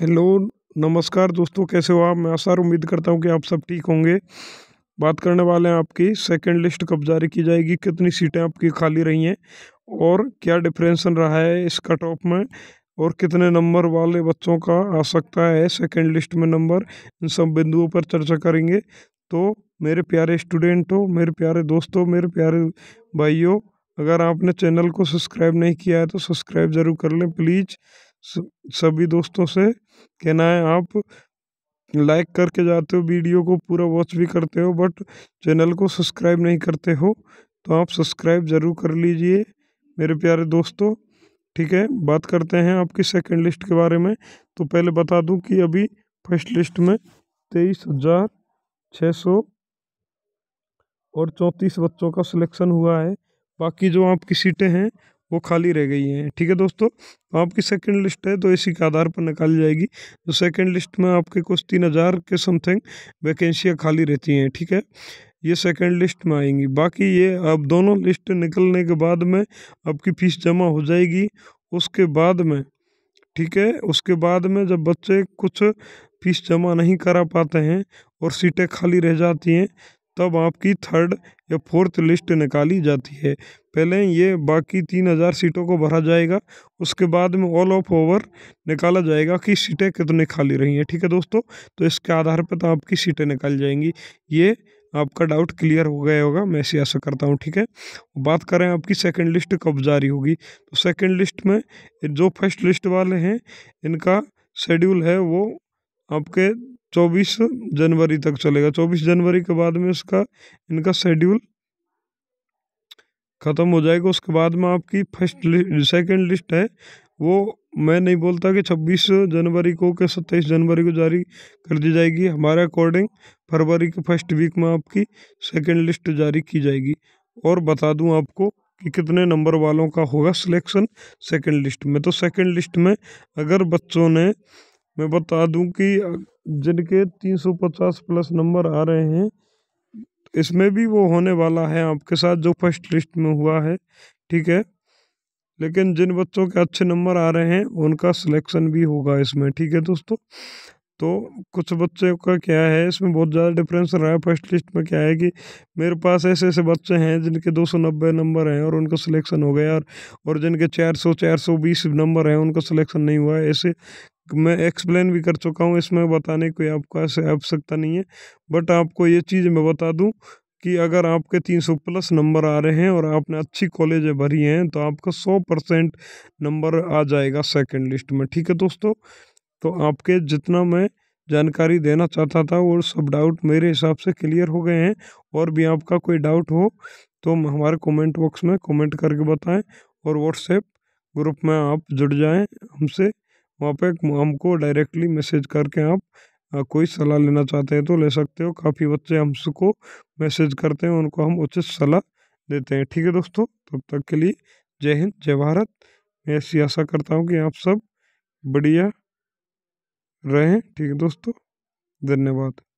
hello नमस्कार दोस्तों कैसे हो आप मैं आसार उम्मीद करता हूँ कि आप सब ठीक होंगे बात करने वाले हैं आपकी सेकंड लिस्ट कब जारी की जाएगी कितनी सीटें आपकी खाली रही हैं और क्या डिफरेंसन रहा है इस कट ऑफ में और कितने नंबर वाले बच्चों का आ सकता है सेकंड लिस्ट में नंबर इन सब बिंदुओं पर चर्चा करेंगे तो मेरे प्यारे स्टूडेंटों मेरे प्यारे दोस्तों मेरे प्यारे भाइयों अगर आपने चैनल को सब्सक्राइब नहीं किया है तो सब्सक्राइब ज़रूर कर लें प्लीज़ सभी दोस्तों से कहना है आप लाइक करके जाते हो वीडियो को पूरा वॉच भी करते हो बट चैनल को सब्सक्राइब नहीं करते हो तो आप सब्सक्राइब ज़रूर कर लीजिए मेरे प्यारे दोस्तों ठीक है बात करते हैं आपकी सेकंड लिस्ट के बारे में तो पहले बता दूं कि अभी फर्स्ट लिस्ट में तेईस हज़ार छः सौ और चौंतीस बच्चों का सिलेक्शन हुआ है बाकी जो आपकी सीटें हैं वो खाली रह गई हैं ठीक है दोस्तों आपकी सेकंड लिस्ट है तो इसी के आधार पर निकाली जाएगी तो सेकंड लिस्ट में आपके कुछ तीन हज़ार के समथिंग वैकेंसियाँ खाली रहती हैं ठीक है ये सेकंड लिस्ट में आएंगी बाकी ये अब दोनों लिस्ट निकलने के बाद में आपकी फीस जमा हो जाएगी उसके बाद में ठीक है उसके बाद में जब बच्चे कुछ फीस जमा नहीं करा पाते हैं और सीटें खाली रह जाती हैं तब आपकी थर्ड या फोर्थ लिस्ट निकाली जाती है पहले ये बाकी तीन हज़ार सीटों को भरा जाएगा उसके बाद में ऑल ऑफ ओवर निकाला जाएगा कि सीटें कितने खाली रही हैं ठीक है दोस्तों तो इसके आधार पर तो आपकी सीटें निकाल जाएंगी ये आपका डाउट क्लियर हो गया होगा मैं ऐसे ऐसा करता हूँ ठीक है बात करें आपकी सेकंड लिस्ट कब जारी होगी तो सेकंड लिस्ट में जो फर्स्ट लिस्ट वाले हैं इनका शेड्यूल है वो आपके 24 जनवरी तक चलेगा 24 जनवरी के बाद में इसका इनका शेड्यूल ख़त्म हो जाएगा उसके बाद में आपकी फर्स्ट सेकेंड लिस्ट है वो मैं नहीं बोलता कि छब्बीस जनवरी को कि सत्ताईस जनवरी को जारी कर दी जाएगी हमारे अकॉर्डिंग फरवरी के फर्स्ट वीक में आपकी सेकेंड लिस्ट जारी की जाएगी और बता दूं आपको कि कितने नंबर वालों का होगा सिलेक्शन सेकेंड लिस्ट में तो सेकेंड लिस्ट में अगर बच्चों ने मैं बता दूं कि जिनके 350 प्लस नंबर आ रहे हैं इसमें भी वो होने वाला है आपके साथ जो फर्स्ट लिस्ट में हुआ है ठीक है लेकिन जिन बच्चों के अच्छे नंबर आ रहे हैं उनका सिलेक्शन भी होगा इसमें ठीक है दोस्तों तो कुछ बच्चे का क्या है इसमें बहुत ज़्यादा डिफरेंस रहा है फर्स्ट लिस्ट में क्या है कि मेरे पास ऐसे ऐसे बच्चे हैं जिनके दो सौ नब्बे नंबर हैं और उनका सिलेक्शन हो गया और और जिनके चार सौ चार सौ बीस नंबर हैं उनका सिलेक्शन नहीं हुआ है ऐसे मैं एक्सप्लेन भी कर चुका हूँ इसमें बताने की आपको ऐसे आवश्यकता नहीं है बट आपको ये चीज़ मैं बता दूँ कि अगर आपके 300 प्लस नंबर आ रहे हैं और आपने अच्छी कॉलेजें भरी हैं तो आपका 100 परसेंट नंबर आ जाएगा सेकंड लिस्ट में ठीक है दोस्तों तो आपके जितना मैं जानकारी देना चाहता था वो सब डाउट मेरे हिसाब से क्लियर हो गए हैं और भी आपका कोई डाउट हो तो हमारे कमेंट बॉक्स में कमेंट करके बताएं और व्हाट्सएप ग्रुप में आप जुड़ जाएँ हमसे वहाँ पे हमको डायरेक्टली मैसेज करके आप कोई सलाह लेना चाहते हैं तो ले सकते हो काफ़ी बच्चे हमको मैसेज करते हैं उनको हम उचित सलाह देते हैं ठीक है दोस्तों तब तक के लिए जय हिंद जय भारत मैं ऐसी आशा करता हूँ कि आप सब बढ़िया रहें ठीक है दोस्तों धन्यवाद